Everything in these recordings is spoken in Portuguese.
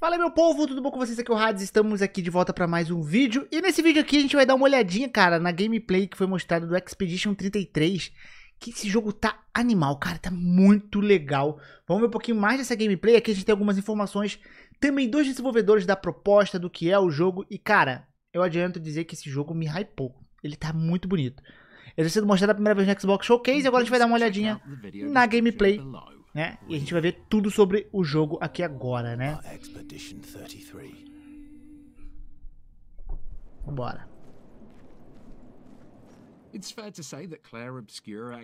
Fala meu povo, tudo bom com vocês? Aqui é o Hades, estamos aqui de volta para mais um vídeo E nesse vídeo aqui a gente vai dar uma olhadinha, cara, na gameplay que foi mostrada do Expedition 33 Que esse jogo tá animal, cara, tá muito legal Vamos ver um pouquinho mais dessa gameplay, aqui a gente tem algumas informações Também dos desenvolvedores da proposta, do que é o jogo E cara, eu adianto dizer que esse jogo me hypou, ele tá muito bonito Ele está sendo mostrado a primeira vez no Xbox Showcase e agora a gente vai dar uma olhadinha na gameplay né? E a gente vai ver tudo sobre o jogo aqui agora, né? Bora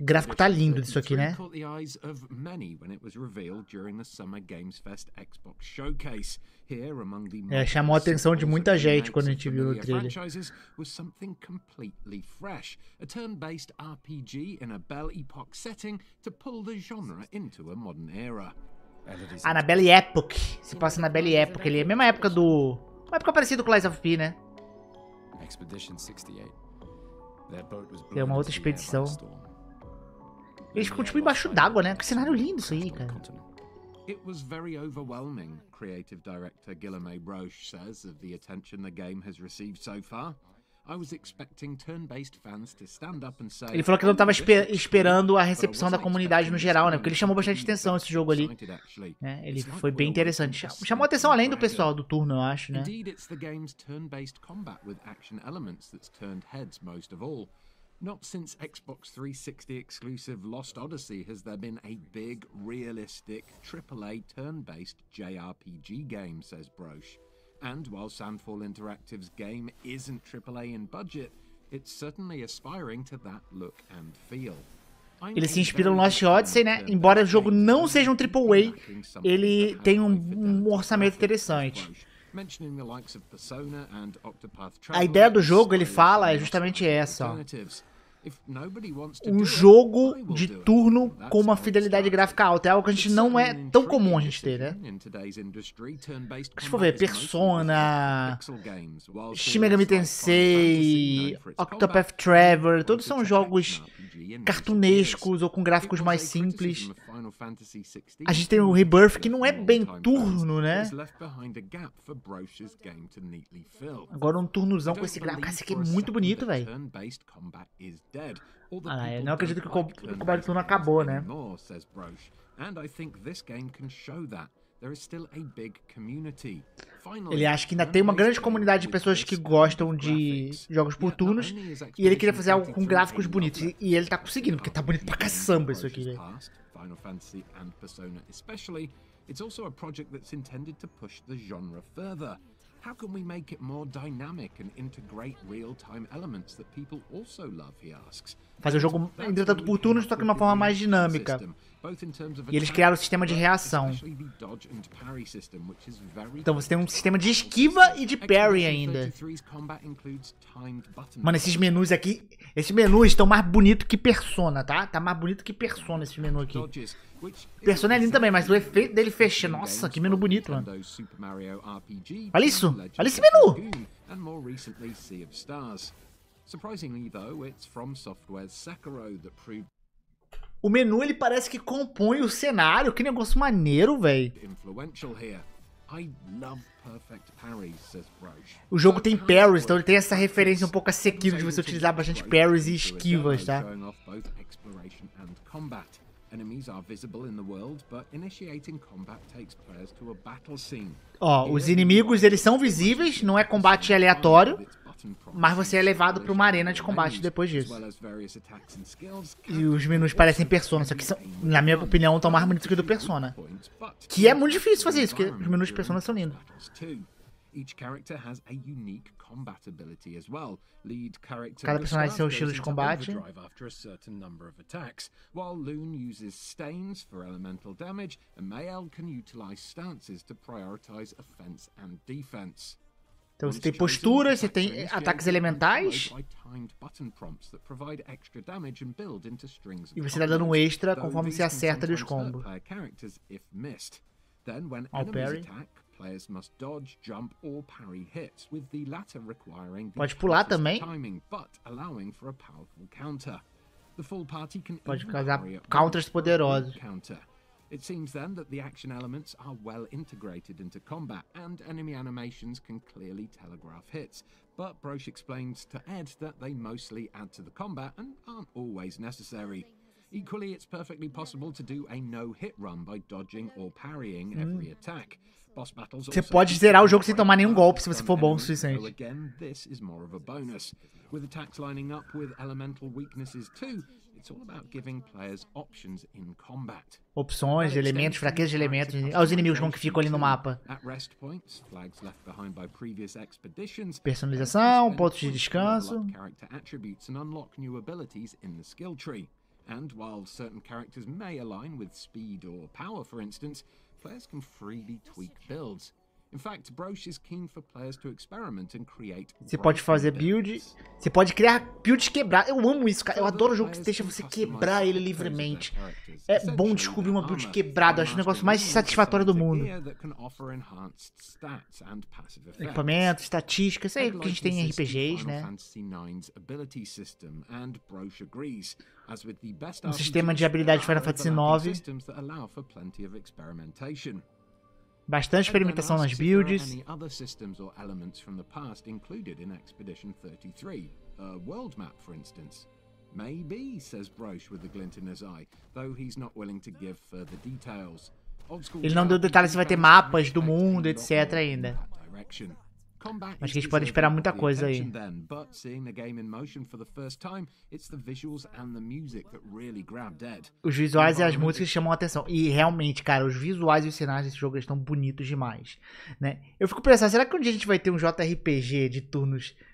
gráfico tá lindo disso aqui, né? É, chamou a atenção de muita gente quando a gente viu o trailer. was something completely fresh, a turn-based RPG in a Belle Epoque setting to pull the genre into a modern era. Ah, na Belle Epoque. Se passa na Belle Epoque Ele É a mesma época do... Uma época parecida com Lies of P, né? Expedition 68. É, é uma outra expedição. Eles ficam tipo embaixo d'água, né? Que cenário lindo isso aí, cara. It was very overwhelming, creative director Guillermo Roche says, of the attention the game has received so far. Ele falou que não estava oh, esper esperando a recepção da comunidade no geral, né? Porque ele chamou bastante atenção esse jogo ali. É, ele foi bem interessante. Chamou atenção além do pessoal do turno, eu acho, né? Not since Xbox 360 exclusive Lost Odyssey has there been a big, realistic, AAA turn based JRPG game, says Broche. And while Sandfall Interactive's game isn't AAA in budget, it's certainly aspiring to that look and feel. Eles se inspiram no Lost Odyssey, né? Embora o jogo não seja um AAA, ele tem um, um orçamento interessante. A ideia do jogo, ele fala, é justamente essa um jogo de turno com uma fidelidade gráfica alta. É algo que a gente não é tão comum a gente ter, né? Se ver, Persona, Shimegami Tensei, Octopath Traveler, todos são jogos cartunescos ou com gráficos mais simples a gente tem o Rebirth, que não é bem turno, né? Agora um turnozão com esse gráfico. Esse aqui é muito bonito, velho. Ah, eu não acredito que o combate turno acabou, né? Ele acha que ainda tem uma grande comunidade de pessoas que gostam de jogos por turnos e ele queria fazer algo com gráficos bonitos. E ele tá conseguindo, porque tá bonito pra caçamba isso aqui, velho. Final Fantasy and Persona especially, it's also a project that's intended to push the genre further. How can we make it more dynamic and integrate real time elements that people also love, he asks? Fazer o jogo, entretanto, por turnos, só que de uma forma mais dinâmica. E eles criaram o um sistema de reação. Então você tem um sistema de esquiva e de parry ainda. Mano, esses menus aqui. Esses menus estão mais bonitos que Persona, tá? Tá mais bonito que Persona esse menu aqui. Persona é lindo também, mas o efeito dele fecha. Nossa, que menu bonito, mano. Olha isso! Olha esse menu! Surprisingly though, it's from software's Sekiro that proved o menu ele parece que compõe o cenário, que negócio maneiro, velho. O jogo tem parries, então ele tem essa referência um pouco a Sekiro de você utilizar bastante parries e esquivas, tá? Ó, os inimigos eles são visíveis, não é combate aleatório mas você é levado para uma arena de combate depois disso. E os menus parecem Persona, só que são, na minha opinião, estão mais bonitos que do Persona. Que é muito difícil fazer isso, porque os menus de Persona são lindos. Cada personagem tem seu estilo de combate. While Loon uses stains elemental Mael stances to então você tem posturas, você tem ataques elementais. E você tá dando um extra conforme você acerta ali os combos. Ao parry. Pode pular também. Pode causar counters poderosos. It seems then that the action elements are well integrated into combat, and enemy animations can clearly telegraph hits. But Broch explains to Ed that they mostly add to the combat and aren't always necessary. Equally, it's perfectly possible to do a no-hit run by dodging or parrying hmm. every attack. Boss battles você pode zerar o jogo sem tomar nenhum golpe se você for bom o suficiente. So again, this is more of a bonus. With attacks lining up with elemental weaknesses too, it's all about giving players options in combat. Opções, elementos, fraquezas de elementos. Ah, os inimigos como que ficam ali no mapa. Personalização, pontos de descanso. And while certain characters may align with speed or power, for instance, players can freely tweak builds Você pode fazer build. Você pode criar builds quebrar. Eu amo isso, cara. Eu adoro o jogo que deixa você quebrar ele livremente. É bom descobrir uma build quebrada. Acho o negócio mais satisfatório do mundo. Equipamento, estatísticas, isso o que a gente tem em RPGs, né? Um sistema de habilidade Final Fantasy IX. Bastante experimentação nas builds. Maybe, says Broche with a glint in his eye, though he's not willing to give further details. Ele não deu detalhes se vai ter mapas do mundo, etc. ainda. Acho que a gente pode esperar muita coisa aí. Os visuais e as músicas chamam a atenção. E realmente, cara, os visuais e os sinais desse jogo estão bonitos demais, né? Eu fico pensando, será que um dia a gente vai ter um JRPG de turnos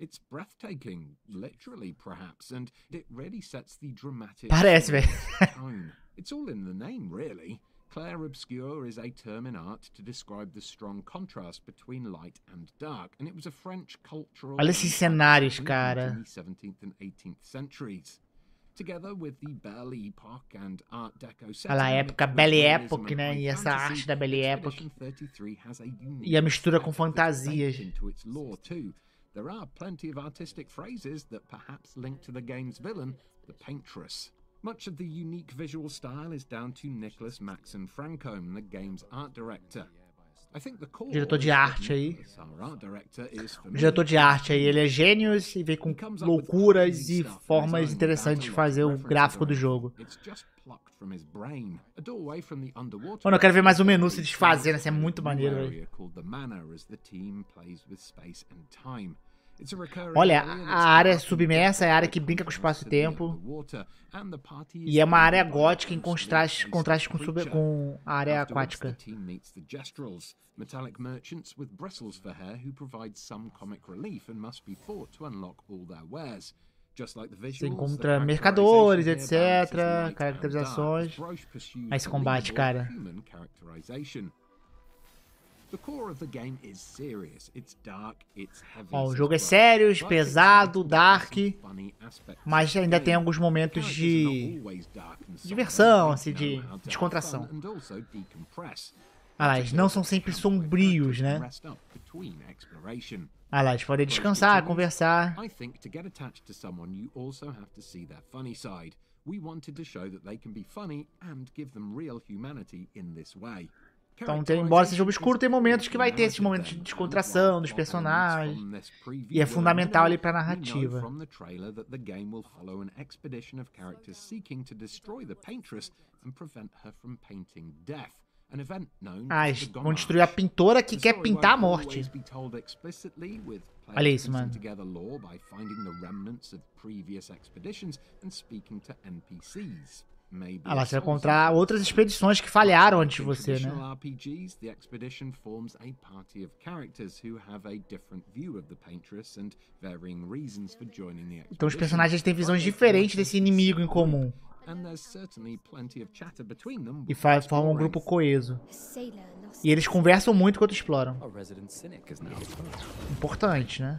It's breathtaking, literally Perhaps, and it really sets the dramatic tone. It's all in the name, really. Clair obscur is a term in art to describe the strong contrast between light and dark, and it was a French cultural. Olha esses cenários, cara. In the 17th and 18th centuries. Together with the Belle Epoque and Art Deco Aquela época Belle Époque, né? E essa arte da Belle Époque. E a mistura com fantasias there are plenty of artistic phrases that perhaps link to the game's villain, the Paintress. Much of the unique visual style is down to Nicholas Maxon Francombe, the game's art director. diretor de arte aí. diretor de arte aí, ele é gênio e vem com loucuras e formas interessantes de fazer o gráfico do jogo. Mano, eu quero ver mais um menu se desfazendo, isso é muito maneiro, velho. Olha, a área submersa é a área que brinca com o espaço tempo. E é uma área gótica em contraste, contraste com, com a área aquática. Metallic merchants with bristles for hair who provide some comic relief and must be fought to unlock all their wares. Você encontra mercadores, etc., caracterizações. Mas combate, cara. Bom, o jogo é sério, pesado, dark, mas ainda tem alguns momentos de diversão, assim, de descontração. Ah, eles não são sempre sombrios, né? Ah lá, eles podem descansar, conversar. We wanted to show that they can be funny and give them real humanity in this way. Então, então, tem, embora seja obscuro, tem momentos que vai né, ter esses momentos de descontração né, dos personagens. E é fundamental né, ali para a narrativa. Ah, vão destruir a pintora que quer pintar a morte. Olha isso, mano. Ah, você vai encontrar outras expedições que falharam antes de você, né? RPGs, the expedition forms a party of characters who have a different view of the paintress and varying reasons for joining the expedition. Então os personagens têm visões diferentes desse inimigo em comum. E formam um grupo coeso. E eles conversam muito enquanto exploram. Importante, né?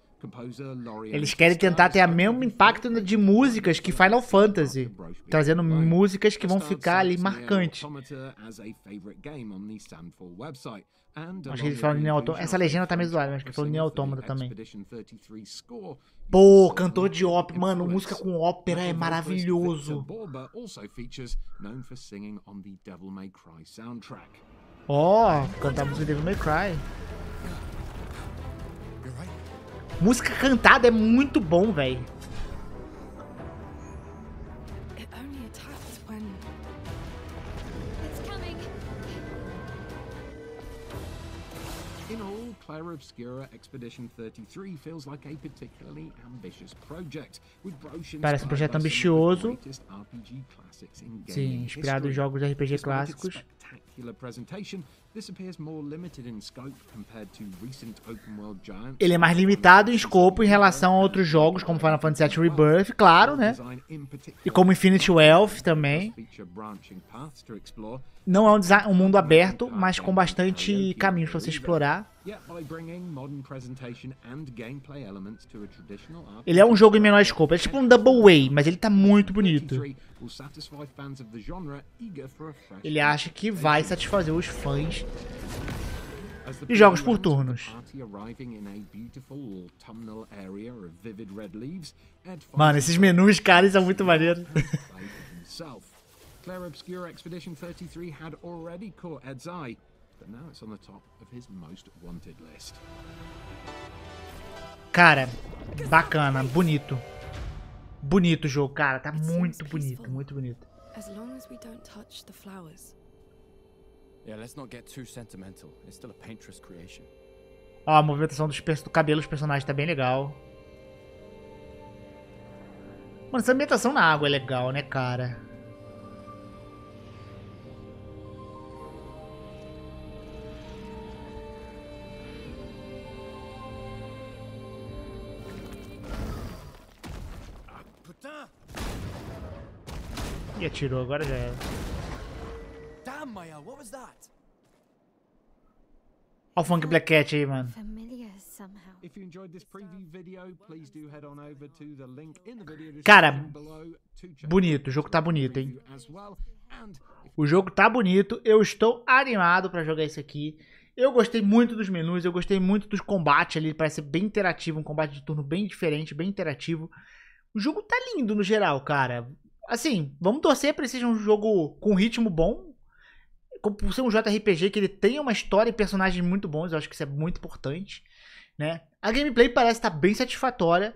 Eles querem tentar ter o mesmo impacto de músicas que Final Fantasy, trazendo músicas que vão ficar ali marcantes. Acho que eles falam Neo, Automata. Essa legenda tá meio zoada, acho que falou Neo Automata também. Pô, cantor de ópera. Mano, música com ópera é maravilhoso. Ó, oh, cantar música Devil May Cry. Música cantada é muito bom, velho. Obscura Expedition 33 feels like a particularly ambitious project, with Parece um projeto ambicioso. Sim, inspirado em jogos RPG clássicos. Ele é mais limitado em escopo em relação a outros jogos, como Final Fantasy VII Rebirth, claro, né? E como Infinity Wealth também. Não é um, design, um mundo aberto, mas com bastante caminhos para você explorar. Ele é um jogo em menor escopo, é tipo um Double A, mas ele tá muito bonito. Ele acha que vai satisfazer os fãs de jogos por turnos. Mano, esses menus, caros são muito maneiros but now it's on the top of his most wanted list. Cara, bacana, bonito. Bonito o jogo, cara. Tá muito bonito, muito bonito. As long as we don't touch the flowers. Yeah, let's not get too sentimental. It's still a painter's creation. Ó, a movimentação dos do cabelo dos personagens tá bem legal. Mano, essa ambientação na água é legal, né, cara? E atirou, agora já era. Damn, Maya, what was that? Olha o Funk Black Cat aí, mano. Cara, bonito. O jogo tá bonito, hein? O jogo tá bonito. Eu estou animado pra jogar isso aqui. Eu gostei muito dos menus, eu gostei muito dos combates ali. Parece ser bem interativo, um combate de turno bem diferente, bem interativo. O jogo tá lindo no geral, cara. Assim, vamos torcer para seja um jogo com ritmo bom. Por ser um JRPG que ele tenha uma história e personagens muito bons, eu acho que isso é muito importante, né? A gameplay parece estar tá bem satisfatória.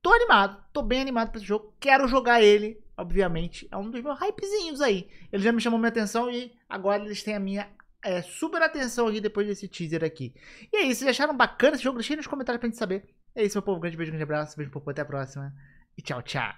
Tô animado, tô bem animado para esse jogo. Quero jogar ele, obviamente. É um dos meus hypezinhos aí. Ele já me chamou minha atenção e agora eles têm a minha é, super atenção aqui depois desse teaser aqui. E é isso, vocês acharam bacana esse jogo? deixem nos comentários pra gente saber. É isso, meu povo. Grande beijo, grande abraço. Beijo, povo. Até a próxima. E tchau, tchau.